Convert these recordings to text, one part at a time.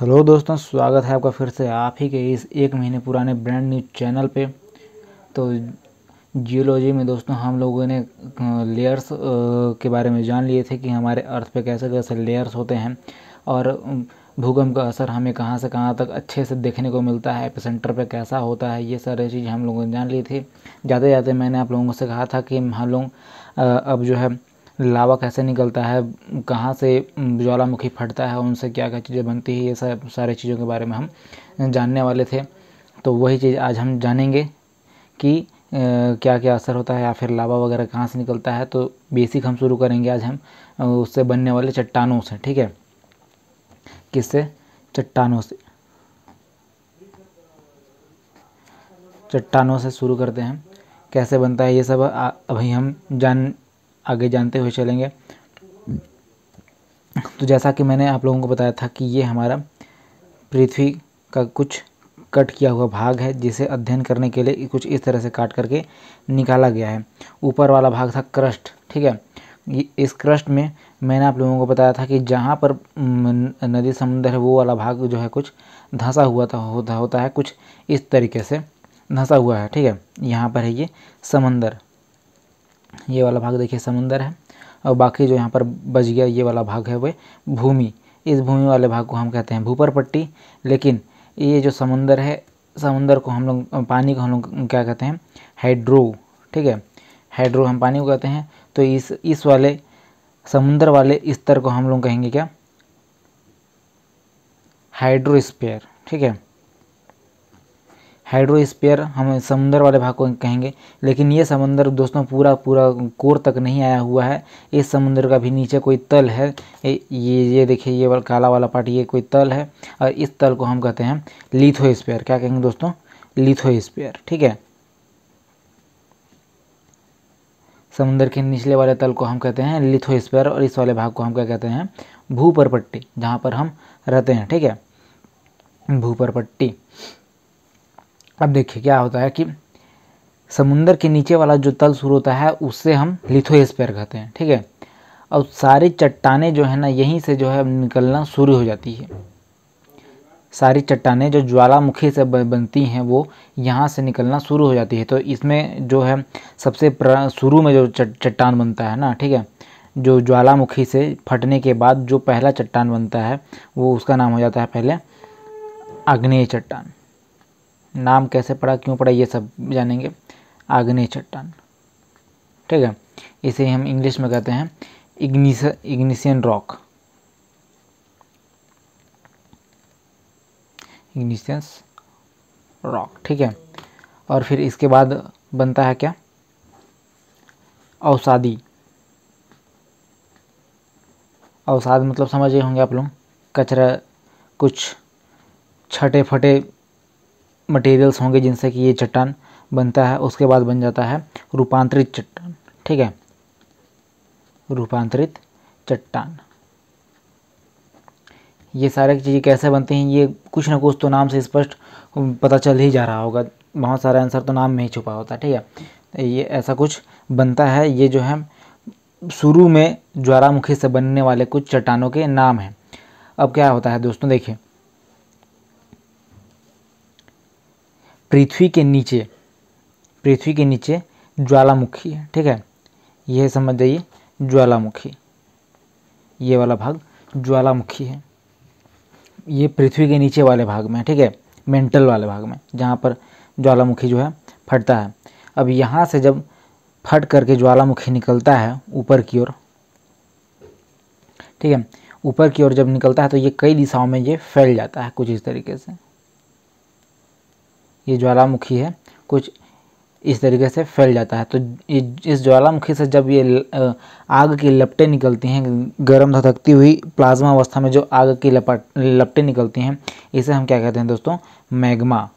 hello दोस्तों स्वागत है आपका फिर से आप ही के इस एक महीने पुराने ब्रांड न्यू चैनल पे तो जियोलॉजी में दोस्तों हम लोगों ने लेयर्स के बारे में जान लिए थे कि हमारे अर्थ पे कैसे कैसे लेयर्स होते हैं और भूकंप का असर हमें कहाँ से कहाँ तक अच्छे से देखने को मिलता है सेंटर पे कैसा होता है ये सारी चीज़ हम लोगों ने जान ली थी जाते जाते मैंने आप लोगों से कहा था कि हम लोग अब जो है लावा कैसे निकलता है कहाँ से ज्वालामुखी फटता है उनसे क्या क्या चीज़ें बनती है ये सब सारे चीज़ों के बारे में हम जानने वाले थे तो वही चीज़ आज हम जानेंगे कि क्या क्या असर होता है या फिर लावा वगैरह कहाँ से निकलता है तो बेसिक हम शुरू करेंगे आज हम उससे बनने वाले चट्टानों से ठीक है किससे चट्टानों से चट्टानों से शुरू करते हैं कैसे बनता है ये सब अभी हम जान आगे जानते हुए चलेंगे तो जैसा कि मैंने आप लोगों को बताया था कि ये हमारा पृथ्वी का कुछ कट किया हुआ भाग है जिसे अध्ययन करने के लिए कुछ इस तरह से काट करके निकाला गया है ऊपर वाला भाग था क्रस्ट ठीक है इस क्रस्ट में मैंने आप लोगों को बताया था कि जहाँ पर नदी समुद्र है वो वाला भाग जो है कुछ धंसा हुआ था होता होता है कुछ इस तरीके से धंसा हुआ है ठीक है यहाँ पर है ये समंदर ये वाला भाग देखिए समुंदर है और बाकी जो यहाँ पर बच गया ये वाला भाग है वह भूमि इस भूमि वाले भाग को हम कहते हैं भूपर पट्टी लेकिन ये जो समुंदर है समुंदर को हम लोग पानी को हम लोग क्या कहते हैं हाइड्रो ठीक है हाइड्रो हम पानी को कहते हैं तो इस इस वाले समुंदर वाले स्तर को हम लोग कहेंगे क्या हाइड्रोस्पेयर ठीक है हाइड्रोस्पेयर हम समुद्र वाले भाग को कहेंगे लेकिन ये समुद्र दोस्तों पूरा पूरा कोर तक नहीं आया हुआ है इस समुंदर का भी नीचे कोई तल है ये ये देखिए ये वाला काला वाला पार्ट ये कोई तल है और इस तल को हम कहते हैं लिथोस्पेयर क्या कहेंगे दोस्तों लिथोस्पेयर ठीक है समुद्र के निचले वाले तल को हम कहते हैं लिथोस्पेयर और इस वाले भाग को हम क्या कहते हैं भूपरपट्टी जहाँ पर हम रहते हैं ठीक है भूपरपट्टी अब देखिए क्या होता है कि समुंदर के नीचे वाला जो तल सुर होता है उससे हम लिथोस्पेयर कहते हैं ठीक है और सारी चट्टाने जो है ना यहीं से जो है निकलना शुरू हो जाती है सारी चट्टाने जो ज्वालामुखी से बनती हैं वो यहाँ से निकलना शुरू हो जाती है तो इसमें जो है सबसे शुरू में जो चट्टान बनता है ना ठीक है जो ज्वालामुखी से फटने के बाद जो पहला चट्टान बनता है वो उसका नाम हो जाता है पहले अग्नेय चट्टान नाम कैसे पड़ा क्यों पड़ा ये सब जानेंगे आग्नेय चट्टान ठीक है इसे हम इंग्लिश में कहते हैं igneous igneous rock igneous rock ठीक है और फिर इसके बाद बनता है क्या औसादी अवसाद मतलब समझ गए होंगे आप लोग कचरा कुछ छटे फटे मटेरियल्स होंगे जिनसे कि ये चट्टान बनता है उसके बाद बन जाता है रूपांतरित चट्टान ठीक है रूपांतरित चट्टान ये सारे चीज़ें कैसे बनती हैं ये कुछ ना कुछ तो नाम से स्पष्ट पता चल ही जा रहा होगा बहुत सारा आंसर तो नाम में ही छुपा होता है ठीक है ये ऐसा कुछ बनता है ये जो है शुरू में ज्वालामुखी से बनने वाले कुछ चट्टानों के नाम हैं अब क्या होता है दोस्तों देखिए पृथ्वी के नीचे पृथ्वी के नीचे ज्वालामुखी है ठीक है यह समझ जाइए ज्वालामुखी ये वाला भाग ज्वालामुखी है ये पृथ्वी के नीचे वाले भाग में ठीक है मेंटल वाले भाग में जहाँ पर ज्वालामुखी जो है फटता है अब यहाँ से जब फट करके ज्वालामुखी निकलता है ऊपर की ओर ठीक है ऊपर की ओर जब निकलता है तो ये कई दिशाओं में ये फैल जाता है कुछ इस तरीके से ये ज्वालामुखी है कुछ इस तरीके से फैल जाता है तो इस ज्वालामुखी से जब ये आग की लपटें निकलती हैं गर्म धधकती हुई प्लाज्मा अवस्था में जो आग की लपट लपटें निकलती हैं इसे हम क्या कहते हैं दोस्तों मैग्मा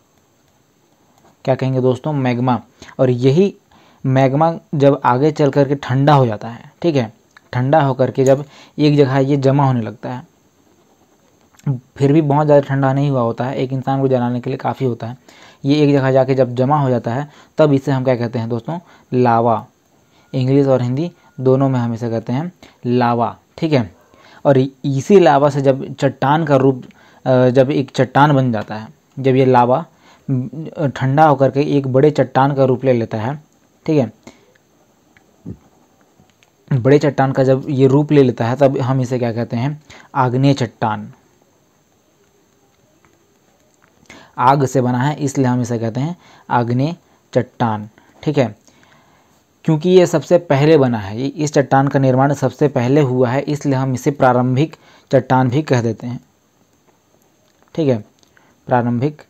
क्या कहेंगे दोस्तों मैग्मा और यही मैग्मा जब आगे चल करके ठंडा हो जाता है ठीक है ठंडा होकर के जब एक जगह ये जमा होने लगता है फिर भी बहुत ज़्यादा ठंडा नहीं हुआ होता है एक इंसान को जलाने के लिए काफ़ी होता है ये एक जगह जाके जब जमा हो जाता है तब इसे हम क्या कहते हैं दोस्तों लावा इंग्लिश और हिंदी दोनों में हम इसे कहते हैं लावा ठीक है और इसी लावा से जब चट्टान का रूप जब एक चट्टान बन जाता है जब ये लावा ठंडा होकर के एक बड़े चट्टान का रूप ले लेता है ठीक है बड़े चट्टान का जब ये रूप ले लेता है तब हम इसे क्या कहते हैं आग्नेय चट्टान आग से बना है इसलिए हम इसे कहते हैं आग्नेय चट्टान ठीक है क्योंकि ये सबसे पहले बना है इस चट्टान का निर्माण सबसे पहले हुआ है इसलिए हम इसे प्रारंभिक चट्टान भी कह देते हैं ठीक है प्रारंभिक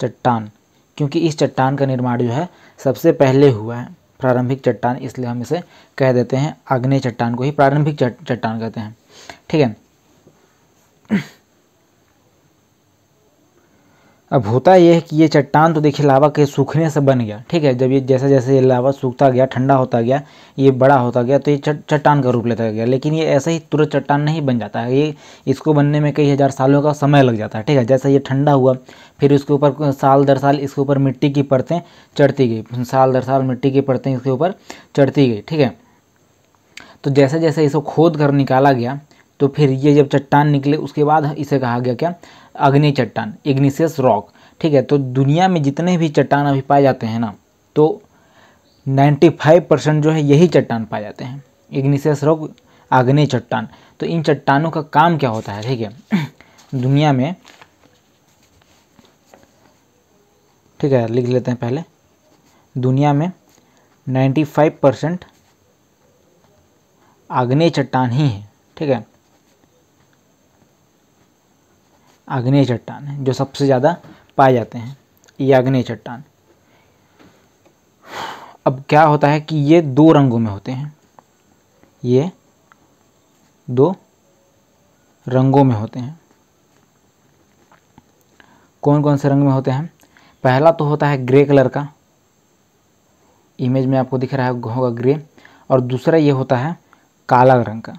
चट्टान क्योंकि इस चट्टान का निर्माण जो है सबसे पहले हुआ है प्रारंभिक चट्टान इसलिए हम इसे कह देते हैं अग्नि चट्टान को ही प्रारंभिक चट्टान कहते हैं ठीक है अब होता यह है कि ये चट्टान तो देखिए लावा के सूखने से बन गया ठीक है जब ये जैसे जैसे ये लावा सूखता गया ठंडा होता गया ये बड़ा होता गया तो ये चट्टान का रूप लेता गया लेकिन ये ऐसे ही तुरंत चट्टान नहीं बन जाता है ये इसको बनने में कई हज़ार सालों का समय लग जाता है ठीक है जैसे ये ठंडा हुआ फिर इसके ऊपर साल दर साल इसके ऊपर मिट्टी की परतें चढ़ती गई साल दर साल मिट्टी की परतें इसके ऊपर चढ़ती गई ठीक है तो जैसे जैसे इसको खोद कर निकाला गया तो फिर ये जब चट्टान निकले उसके बाद इसे कहा गया क्या अग्नि चट्टान इग्निशियस रॉक ठीक है तो दुनिया में जितने भी चट्टान अभी पाए जाते हैं ना तो 95 परसेंट जो है यही चट्टान पाए जाते हैं इग्निशियस रॉक अग्नि चट्टान तो इन चट्टानों का काम क्या होता है ठीक है दुनिया में ठीक है लिख लेते हैं पहले दुनिया में 95 परसेंट आग्नेय चट्टान ही है ठीक है आग्नेय चट्टान है जो सबसे ज़्यादा पाए जाते हैं ये आग्नेय चट्टान अब क्या होता है कि ये दो रंगों में होते हैं ये दो रंगों में होते हैं कौन कौन से रंग में होते हैं पहला तो होता है ग्रे कलर का इमेज में आपको दिख रहा होगा ग्रे और दूसरा ये होता है काला रंग का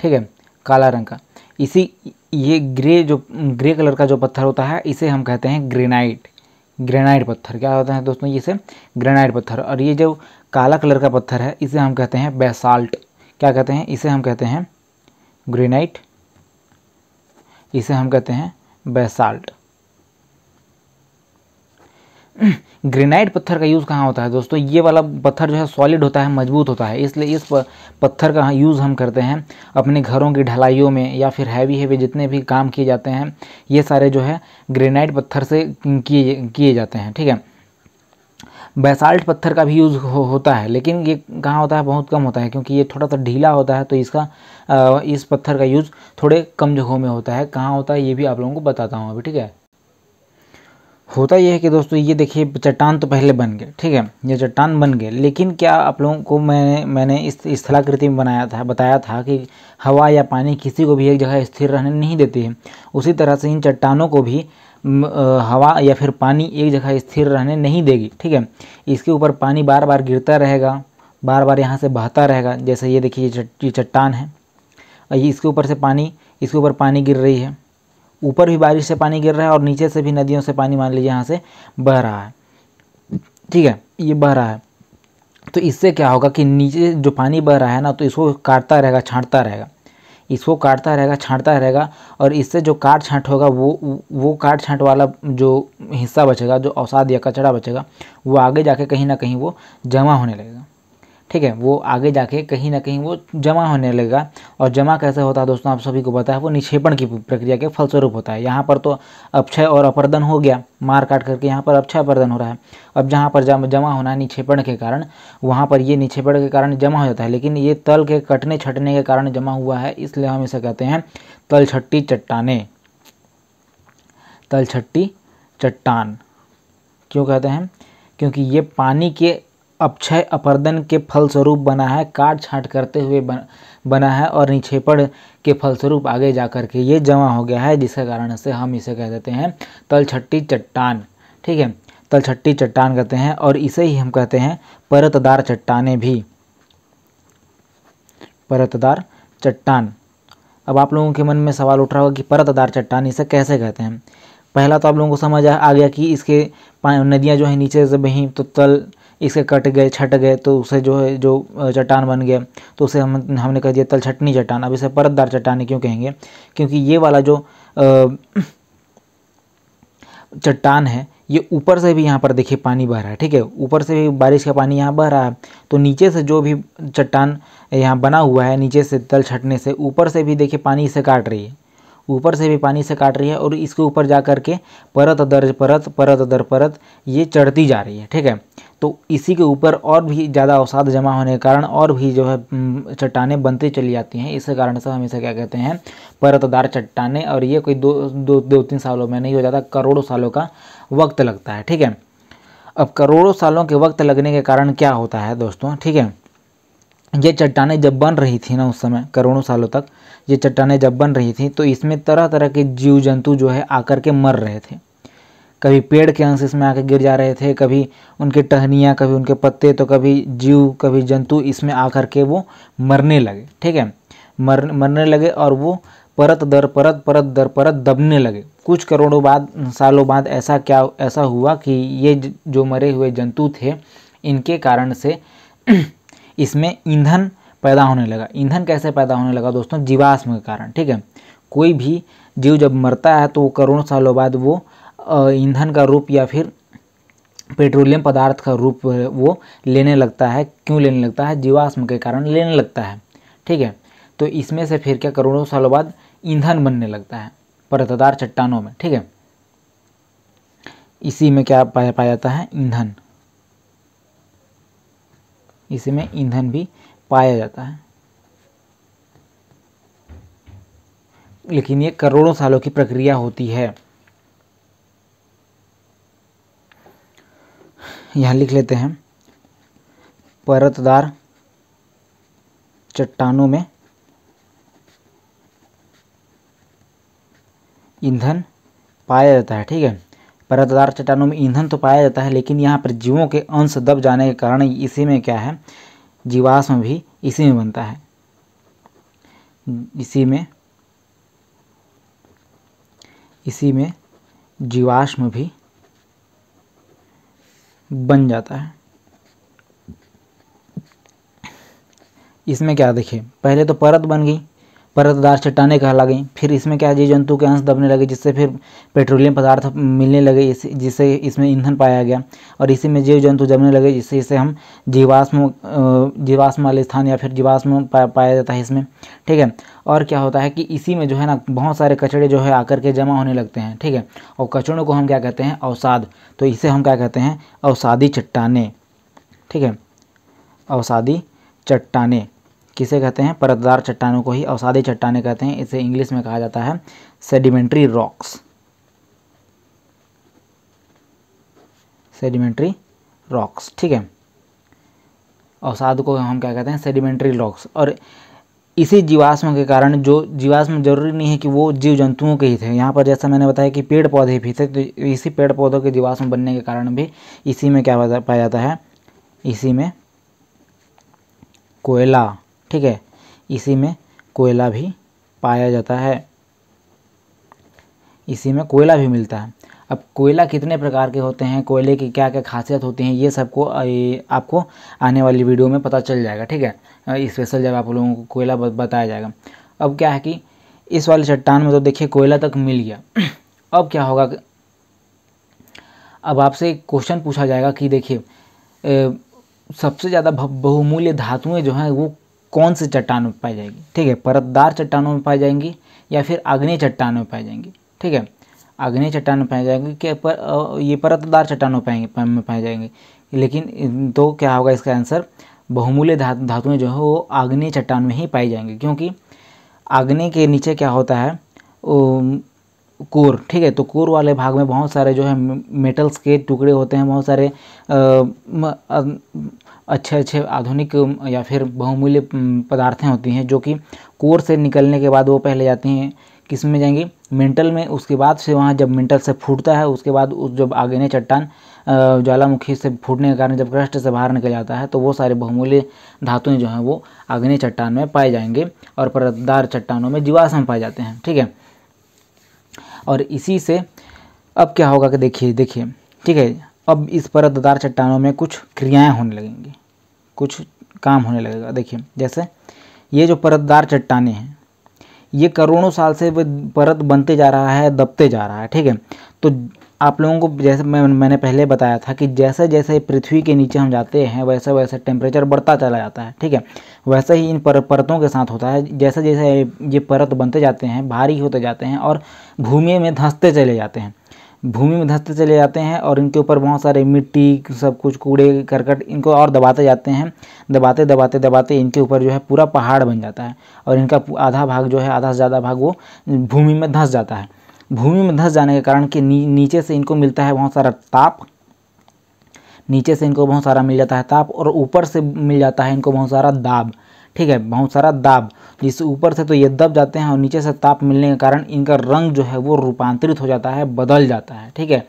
ठीक है काला रंग का इसी ये ग्रे जो ग्रे कलर का जो पत्थर होता है इसे हम कहते हैं ग्रेनाइट ग्रेनाइट पत्थर क्या होता है दोस्तों ये से ग्रेनाइट पत्थर और ये जो काला कलर का पत्थर है इसे हम कहते हैं बेसाल्ट क्या कहते हैं इसे हम कहते हैं ग्रेनाइट इसे हम कहते हैं बेसाल्ट ग्रेनाइट पत्थर का यूज़ कहाँ होता है दोस्तों ये वाला पत्थर जो है सॉलिड होता है मजबूत होता है इसलिए इस पत्थर का यूज़ हम करते हैं अपने घरों की ढलाइयों में या फिर हैवी हैवी जितने भी काम किए जाते हैं ये सारे जो है ग्रेनाइट पत्थर से किए किए जाते हैं ठीक है बैसाल्ट पत्थर का भी यूज़ हो, होता है लेकिन ये कहाँ होता है बहुत कम होता है क्योंकि ये थोड़ा सा ढीला होता है तो इसका आ, इस पत्थर का यूज़ थोड़े कम जगहों में होता है कहाँ होता है ये भी आप लोगों को बताता हूँ अभी ठीक है होता यह है कि दोस्तों ये देखिए चट्टान तो पहले बन गए ठीक है ये चट्टान बन गए लेकिन क्या आप लोगों को मैंने मैंने इस स्थलाकृति में बनाया था बताया था कि हवा या पानी किसी को भी एक जगह स्थिर रहने नहीं देती है उसी तरह से इन चट्टानों को भी हवा या फिर पानी एक जगह स्थिर रहने नहीं देगी ठीक है इसके ऊपर पानी बार बार गिरता रहेगा बार बार यहाँ से बहता रहेगा जैसे ये देखिए ये चट्टान है इसके ऊपर से पानी इसके ऊपर पानी गिर रही है ऊपर भी बारिश से पानी गिर रहा है और नीचे से भी नदियों से पानी मान लीजिए यहाँ से बह रहा है ठीक है ये बह रहा है तो इससे क्या होगा कि नीचे जो पानी बह रहा है ना तो इसको काटता रहेगा छाँटता रहेगा इसको काटता रहेगा छाँटता रहेगा और इससे जो काट छाँट होगा वो वो काट छाँट वाला जो हिस्सा बचेगा जो अवसाद या कचरा बचेगा वो आगे जाके कहीं ना कहीं वो जमा होने लगेगा ठीक है वो आगे जाके कहीं ना कहीं वो जमा होने लगेगा और जमा कैसे होता है दोस्तों आप सभी को पता है वो निक्षेपण की प्रक्रिया के फलस्वरूप होता है यहाँ पर तो अक्षय और अपर्दन हो गया मार काट करके यहाँ पर अक्षय अपर्दन हो रहा है अब जहाँ पर जमा होना है निक्षेपण के कारण वहाँ पर ये निक्षेपण के कारण जमा हो जाता है लेकिन ये तल के कटने छटने के कारण जमा हुआ है इसलिए हम इसे कहते हैं तल छट्टी चट्टाने तल छट्टी चट्टान क्यों कहते हैं क्योंकि ये पानी के अपक्षय अपरदन के फलस्वरूप बना है काट छाँट करते हुए बन, बना है और निक्षेपण के फलस्वरूप आगे जा कर के ये जमा हो गया है जिसके कारण से हम इसे कह देते हैं तलछट्टी चट्टान ठीक है तलछट्टी चट्टान कहते हैं और इसे ही हम कहते हैं परतदार चट्टाने भी परतदार चट्टान अब आप लोगों के मन में सवाल उठ रहा होगा कि परतदार चट्टान इसे कैसे कहते हैं पहला तो आप लोगों को समझ आ गया कि इसके नदियाँ जो है नीचे से बही तो तल इसके कट गए छट गए तो उसे जो है जो चट्टान बन गया तो उसे हम हमने कह दिया तलछटनी चट्टान अब इसे परतदार चट्टान क्यों कहेंगे क्योंकि ये वाला जो चट्टान है ये ऊपर से भी यहाँ पर देखिए पानी बह रहा है ठीक है ऊपर से भी बारिश का पानी यहाँ बह रहा है तो नीचे से जो भी चट्टान यहाँ बना हुआ है नीचे से तल छटने से ऊपर से भी देखिए पानी इसे काट रही है ऊपर से भी पानी से काट रही है और इसके ऊपर जा कर के परत दर परत परत दर परत ये चढ़ती जा रही है ठीक है तो इसी के ऊपर और भी ज़्यादा अवसाद जमा होने के कारण और भी जो है चट्टानें बनती चली जाती हैं इस कारण से हम इसे क्या कहते हैं परतदार चट्टानें और ये कोई दो दो दो तीन सालों में नहीं हो जाता करोड़ों सालों का वक्त लगता है ठीक है अब करोड़ों सालों के वक्त लगने के कारण क्या होता है दोस्तों ठीक है ये चट्टानें जब बन रही थी ना उस समय करोड़ों सालों तक ये चट्टाने जब बन रही थी तो इसमें तरह तरह के जीव जंतु जो है आकर के मर रहे थे कभी पेड़ के अंश इसमें आके गिर जा रहे थे कभी उनके टहनियाँ कभी उनके पत्ते तो कभी जीव कभी जंतु इसमें आकर के वो मरने लगे ठीक है मर मरने लगे और वो परत दर परत परत दर परत दबने लगे कुछ करोड़ों बाद सालों बाद ऐसा क्या ऐसा हुआ कि ये जो मरे हुए जंतु थे इनके कारण से इसमें ईंधन पैदा होने लगा ईंधन कैसे पैदा होने लगा दोस्तों जीवाश्म के कारण ठीक है कोई भी जीव जब मरता है तो वो करोड़ों सालों बाद वो ईंधन का रूप या फिर पेट्रोलियम पदार्थ का रूप वो लेने लगता है क्यों लेने लगता है जीवाश्म के कारण लेने लगता है ठीक है तो इसमें से फिर क्या करोड़ों सालों बाद ईंधन बनने लगता है परतदार चट्टानों में ठीक है इसी में क्या पाया पाया जाता है ईंधन इसी में ईंधन भी पाया जाता है लेकिन ये करोड़ों सालों की प्रक्रिया होती है यहाँ लिख लेते हैं परतदार चट्टानों में ईंधन पाया जाता है ठीक है परतदार चट्टानों में ईंधन तो पाया जाता है लेकिन यहाँ पर जीवों के अंश दब जाने के कारण इसी में क्या है जीवाश्म भी इसी में बनता है इसी में इसी में जीवाश्म भी बन जाता है इसमें क्या देखिए पहले तो परत बन गई परतदार चट्टाने कहला गई फिर इसमें क्या जीव जंतु के अंश दबने लगे जिससे फिर पेट्रोलियम पदार्थ मिलने लगे इस जिससे इसमें ईंधन पाया गया और इसी में जीव जंतु जमने लगे जिससे इसे हम जीवाश्म जीवाश्म वाले स्थान या फिर जीवाश्म पाया जाता है इसमें ठीक है और क्या होता है कि इसी में जो है ना बहुत सारे कचड़े जो है आकर के जमा होने लगते हैं ठीक है और कचड़ों को हम क्या कहते हैं अवसाद तो इसे हम क्या कहते हैं अवसादी चट्टाने ठीक है अवसादी चट्टाने किसे कहते हैं परतदार चट्टानों को ही अवसादी चट्टाने कहते हैं इसे इंग्लिश में कहा जाता है सेडिमेंट्री रॉक्स सेडिमेंट्री रॉक्स ठीक है अवसाद को हम क्या कहते हैं सेडिमेंट्री रॉक्स और इसी जीवाश्म के कारण जो जीवाश्म जरूरी नहीं है कि वो जीव जंतुओं के ही थे यहाँ पर जैसा मैंने बताया कि पेड़ पौधे भी थे तो इसी पेड़ पौधों के जीवाश्म बनने के कारण भी इसी में क्या पाया जाता है इसी में कोयला ठीक है इसी में कोयला भी पाया जाता है इसी में कोयला भी मिलता है अब कोयला कितने प्रकार के होते हैं कोयले की क्या क्या खासियत होती हैं ये सबको आपको आने वाली वीडियो में पता चल जाएगा ठीक है स्पेशल जब आप लोगों को कोयला बताया जाएगा अब क्या है कि इस वाले चट्टान में तो देखिए कोयला तक मिल गया अब क्या होगा अब आपसे क्वेश्चन पूछा जाएगा कि देखिए सबसे ज़्यादा बहुमूल्य धातुएं जो हैं वो कौन से चट्टानों में पाई जाएगी ठीक है परतदार चट्टानों में पाई जाएंगी या फिर आग्नेय चट्टान में पाई जाएंगी ठीक है अग्नि चट्टान में पाए जाएंगे कि पर, ये परतदार चट्टान में पाएंगे में पाए जाएंगे लेकिन तो क्या होगा इसका आंसर बहुमूल्य धातु धातुएँ जो है वो आग्नेय चट्टान में ही पाई जाएंगी क्योंकि आग्नेय के नीचे क्या होता है कोर ठीक है तो कोर वाले भाग में बहुत सारे जो है मेटल्स के टुकड़े होते हैं बहुत सारे अच्छे अच्छे आधुनिक या फिर बहुमूल्य पदार्थें होती हैं जो कि कोर से निकलने के बाद वो पहले जाती हैं किस में जाएंगी मेंटल में उसके बाद से वहाँ जब मेंटल से फूटता है उसके बाद उस जब आगेने चट्टान ज्वालामुखी से फूटने के कारण जब क्रस्ट से बाहर निकल जाता है तो वो सारे बहुमूल्य धातुएँ जो हैं वो आग्नेय चट्टान में पाए जाएंगे और परतदार चट्टानों में जीवाश्म पाए जाते हैं ठीक है और इसी से अब क्या होगा कि देखिए देखिए ठीक है अब इस परतदार चट्टानों में कुछ क्रियाएँ होने लगेंगी कुछ काम होने लगेगा देखिए जैसे ये जो परतदार चट्टाने हैं ये करोड़ों साल से परत बनते जा रहा है दबते जा रहा है ठीक है तो आप लोगों को जैसे मैं मैंने पहले बताया था कि जैसे जैसे पृथ्वी के नीचे हम जाते हैं वैसे वैसे टेम्परेचर बढ़ता चला जाता है ठीक है वैसे ही इन पर, परतों के साथ होता है जैसे जैसे ये परत बनते जाते हैं भारी होते जाते हैं और भूमि में धंसते चले जाते हैं भूमि में धंसते चले जाते हैं और इनके ऊपर बहुत सारे मिट्टी सब कुछ कूड़े करकट इनको और दबाते जाते हैं दबाते दबाते दबाते इनके ऊपर जो है पूरा पहाड़ बन जाता है और इनका आधा भाग जो है आधा से ज़्यादा भाग वो भूमि में धंस जाता है भूमि में धंस जाने के कारण कि नी, नीचे से इनको मिलता है बहुत सारा ताप नीचे से इनको बहुत सारा मिल जाता है ताप और ऊपर से मिल जाता है इनको बहुत सारा दाब ठीक है बहुत सारा दाब जिससे ऊपर से तो ये दब जाते हैं और नीचे से ताप मिलने के कारण इनका रंग जो है वो रूपांतरित हो जाता है बदल जाता है ठीक है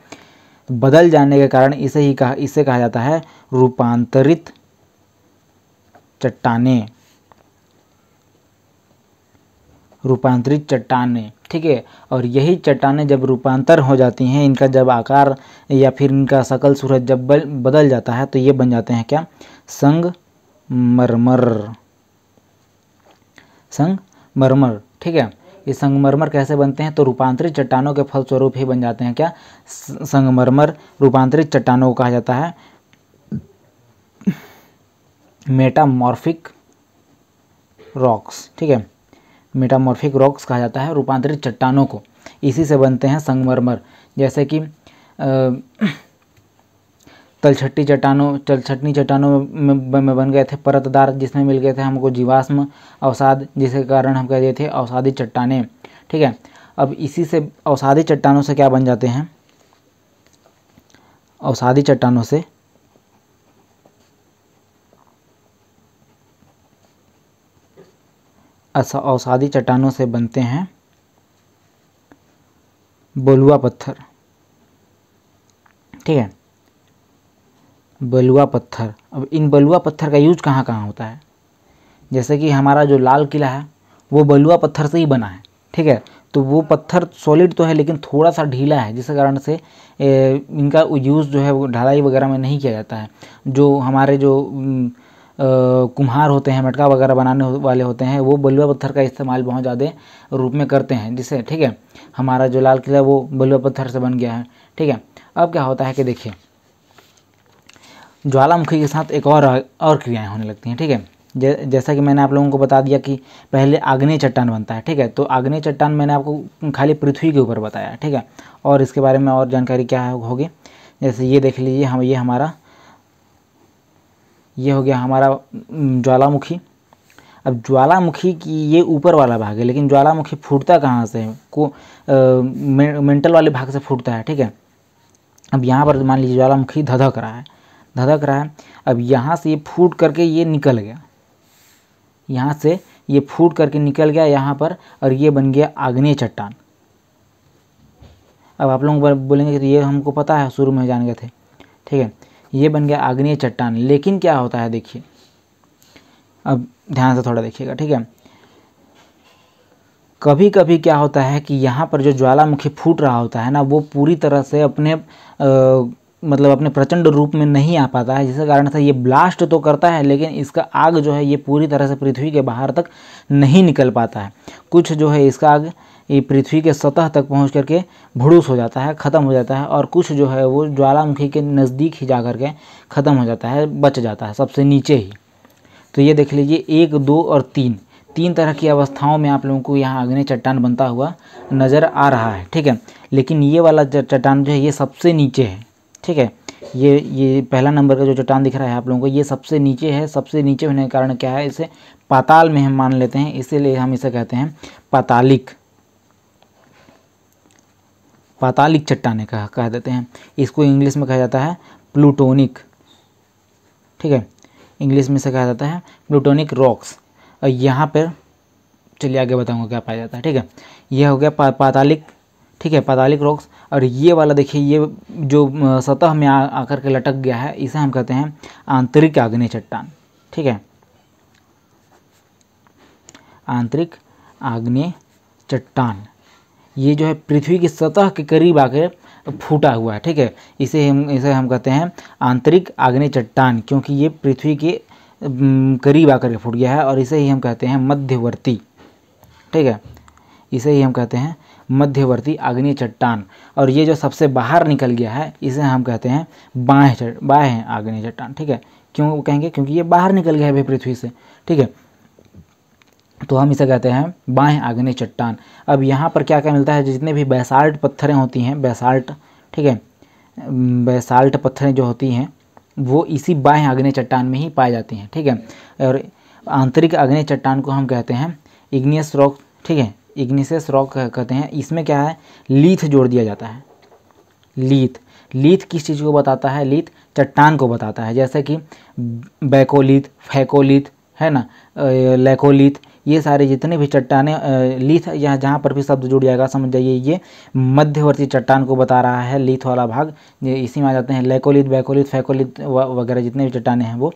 तो बदल जाने के कारण इसे ही कहा इसे कहा जाता है रूपांतरित चट्टाने रूपांतरित चट्टाने ठीक है और यही चट्टाने जब रूपांतर हो जाती हैं इनका जब आकार या फिर इनका सकल सूरज जब बदल जाता है तो ये बन जाते हैं क्या संग मरमर संगमरमर ठीक है ये संगमरमर कैसे बनते हैं तो रूपांतरित चट्टानों के फलस्वरूप ही बन जाते हैं क्या संगमरमर रूपांतरित चट्टानों को कहा जाता है मेटामॉर्फिक रॉक्स ठीक है मेटामॉर्फिक रॉक्स कहा जाता है रूपांतरित चट्टानों को इसी से बनते हैं संगमरमर जैसे कि आ, तलछटी चट्टानों तलछटनी चट्टानों में, में बन गए थे परतदार जिसमें मिल गए थे हमको जीवाश्म अवसाद जिसके कारण हम कह दिए थे अवसादी चट्टाने ठीक है अब इसी से अवसादी चट्टानों से क्या बन जाते हैं अवसादी चट्टानों से अवसादी चट्टानों से बनते हैं बोलुआ पत्थर ठीक है बलुआ पत्थर अब इन बलुआ पत्थर का यूज कहाँ कहाँ होता है जैसे कि हमारा जो लाल किला है वो बलुआ पत्थर से ही बना है ठीक है तो वो पत्थर सॉलिड तो है लेकिन थोड़ा सा ढीला है जिस कारण से ए, इनका यूज़ जो है वो ढलाई वगैरह में नहीं किया जाता है जो हमारे जो कुम्हार होते हैं मटका वगैरह बनाने वाले होते हैं वो बलुआ पत्थर का इस्तेमाल बहुत ज़्यादा रूप में करते हैं जिससे ठीक है हमारा जो लाल किला वो बलुआ पत्थर से बन गया है ठीक है अब क्या होता है कि देखिए ज्वालामुखी के साथ एक और और क्रियाएं होने लगती हैं ठीक है जै, जैसा कि मैंने आप लोगों को बता दिया कि पहले आग्नेय चट्टान बनता है ठीक है तो आग्नेय चट्टान मैंने आपको खाली पृथ्वी के ऊपर बताया ठीक है और इसके बारे में और जानकारी क्या होगी जैसे ये देख लीजिए हम ये हमारा ये हो गया हमारा ज्वालामुखी अब ज्वालामुखी की ये ऊपर वाला भाग है लेकिन ज्वालामुखी फूटता कहाँ से है को मेंटल वाले भाग से फूटता है ठीक है अब यहाँ पर मान लीजिए ज्वालामुखी धधक रहा है धधक रहा है अब यहाँ से ये फूट करके ये निकल गया यहाँ से ये फूट करके निकल गया यहाँ पर और ये बन गया आग्नेय चट्टान अब आप लोग बोलेंगे तो ये हमको पता है शुरू में जान गए थे ठीक है ये बन गया आग्नेय चट्टान लेकिन क्या होता है देखिए अब ध्यान से थोड़ा देखिएगा ठीक है कभी कभी क्या होता है कि यहाँ पर जो ज्वालामुखी फूट रहा होता है ना वो पूरी तरह से अपने आ, मतलब अपने प्रचंड रूप में नहीं आ पाता है जिसके कारण से ये ब्लास्ट तो करता है लेकिन इसका आग जो है ये पूरी तरह से पृथ्वी के बाहर तक नहीं निकल पाता है कुछ जो है इसका आग ये पृथ्वी के सतह तक पहुंच करके भुड़ूस हो जाता है ख़त्म हो जाता है और कुछ जो है वो ज्वालामुखी के नज़दीक ही जा के ख़त्म हो जाता है बच जाता है सबसे नीचे ही तो ये देख लीजिए एक दो और तीन तीन तरह की अवस्थाओं में आप लोगों को यहाँ अग्नि चट्टान बनता हुआ नज़र आ रहा है ठीक है लेकिन ये वाला चट्टान जो है ये सबसे नीचे है ठीक है ये ये पहला नंबर का जो चट्टान दिख रहा है आप लोगों को ये सबसे नीचे है सबसे नीचे होने के कारण क्या है इसे पाताल में हम मान लेते हैं इसीलिए हम इसे कहते हैं पातालिक पातालिक चट्टाने कहा कह देते हैं इसको इंग्लिश में कहा जाता है प्लूटोनिक ठीक है इंग्लिश में इसे कहा जाता है प्लूटोनिक रॉक्स और यहाँ पर चलिए आगे बताऊँगा क्या पाया जाता है ठीक है यह हो गया पा, पातालिक ठीक है पातालिक रॉक्स और ये वाला देखिए ये जो सतह में आकर के लटक गया है इसे हम कहते हैं आंतरिक आग्नेय चट्टान ठीक है आंतरिक आग्नेय चट्टान ये जो है पृथ्वी की सतह के करीब आके फूटा हुआ है ठीक है इसे हम इसे हम कहते हैं आंतरिक आग्नेय चट्टान क्योंकि ये पृथ्वी के करीब आकर के फूट गया है और इसे ही हम कहते हैं मध्यवर्ती ठीक है इसे ही हम कहते हैं मध्यवर्ती आग्नेय चट्टान और ये जो सबसे बाहर निकल गया है इसे हम कहते हैं बाह बाएँ अग्नि चट्टान ठीक है क्यों कहेंगे क्योंकि ये बाहर निकल गया है भाई पृथ्वी से ठीक है तो हम इसे कहते हैं बाह अग्नि चट्टान अब यहाँ पर क्या क्या मिलता है जितने भी बैसाल्ट पत्थरें होती हैं बैसाल्ट ठीक है बैसाल्ट पत्थरें जो होती हैं वो इसी बाह अग्नि चट्टान में ही पाई जाती हैं ठीक है और आंतरिक अग्नि चट्टान को हम कहते हैं इग्नियस रॉक ठीक है इग्निशियस रॉक कहते हैं इसमें क्या है लीथ जोड़ दिया जाता है लीथ लीथ किस चीज़ को बताता है लीथ चट्टान को बताता है जैसे कि बैकोलीथ फैकोलीथ है ना लेकोलीथ ये सारे जितने भी चट्टाने लीथ यहाँ जहाँ पर भी शब्द जुड़ जाएगा समझ जाइए ये मध्यवर्ती चट्टान को बता रहा है लीथ वाला भाग इसी में आ जाते हैं लेकोलिथ बैकोलिथ फैकोलिथ वगैरह जितने भी चट्टाने हैं वो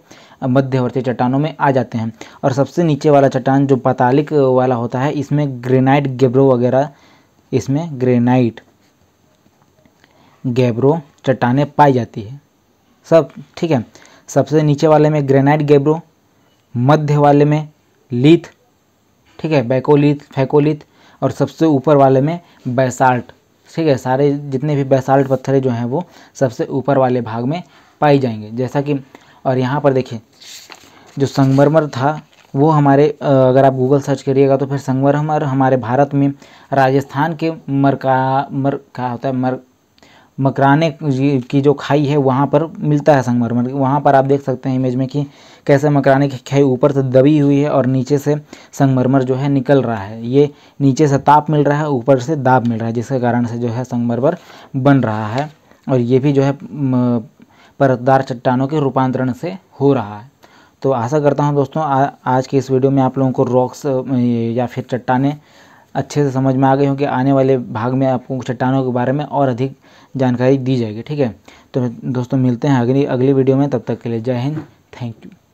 मध्यवर्ती चट्टानों में आ जाते हैं और सबसे नीचे वाला चट्टान जो पतालिक वाला होता है इसमें ग्रेनाइट गेब्रो वगैरह इसमें ग्रेनाइट गैब्रो चट्टाने पाई जाती है सब ठीक है सबसे नीचे वाले में ग्रेनाइट गैब्रो मध्य वाले में लीथ ठीक है बैकोलिथ फैकोलिथ और सबसे ऊपर वाले में बैसाल्ट ठीक है सारे जितने भी बैसाल्ट पत्थर जो हैं वो सबसे ऊपर वाले भाग में पाई जाएंगे जैसा कि और यहाँ पर देखिए जो संगमरमर था वो हमारे अगर आप गूगल सर्च करिएगा तो फिर संगमरमर हमारे भारत में राजस्थान के मरका मर क्या होता है मर मकराने की जो खाई है वहाँ पर मिलता है संगमरमर वहाँ पर आप देख सकते हैं इमेज में कि कैसे मकरानी की खाई ऊपर से दबी हुई है और नीचे से संगमरमर जो है निकल रहा है ये नीचे से ताप मिल रहा है ऊपर से दाब मिल रहा है जिसके कारण से जो है संगमरमर बन रहा है और ये भी जो है परतदार चट्टानों के रूपांतरण से हो रहा है तो आशा करता हूँ दोस्तों आ, आज के इस वीडियो में आप लोगों को रॉक्स या फिर चट्टाने अच्छे से समझ में आ गई होंगे आने वाले भाग में आपको चट्टानों के बारे में और अधिक जानकारी दी जाएगी ठीक है तो दोस्तों मिलते हैं अगली अगली वीडियो में तब तक के लिए जय हिंद थैंक यू